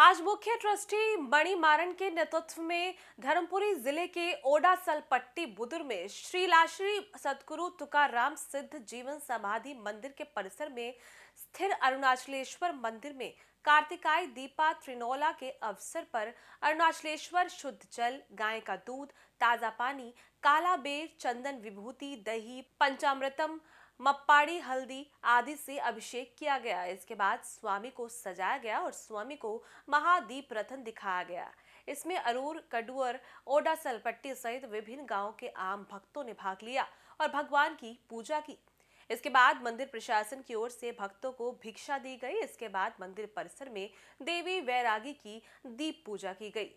आज मुख्य ट्रस्टी मणि मारन के नेतृत्व में धर्मपुरी जिले के ओडा सलपट्टी बुदुर में श्रीलाश्री सदगुरु तुकाराम सिद्ध जीवन समाधि मंदिर के परिसर में स्थिर अरुणाचलेश्वर मंदिर में कार्तिकाय दीपा त्रिनोला के अवसर पर अरुणाचलेश्वर शुद्ध जल गाय का दूध ताजा पानी काला बेर चंदन विभूति दही पंचामृतम मप्पाड़ी हल्दी आदि से अभिषेक किया गया इसके बाद स्वामी को सजाया गया और स्वामी को महादीप रथन दिखाया गया इसमें अरूर कडुअर ओडा सलपट्टी सहित विभिन्न गांवों के आम भक्तों ने भाग लिया और भगवान की पूजा की इसके बाद मंदिर प्रशासन की ओर से भक्तों को भिक्षा दी गई इसके बाद मंदिर परिसर में देवी वैरागी की दीप पूजा की गई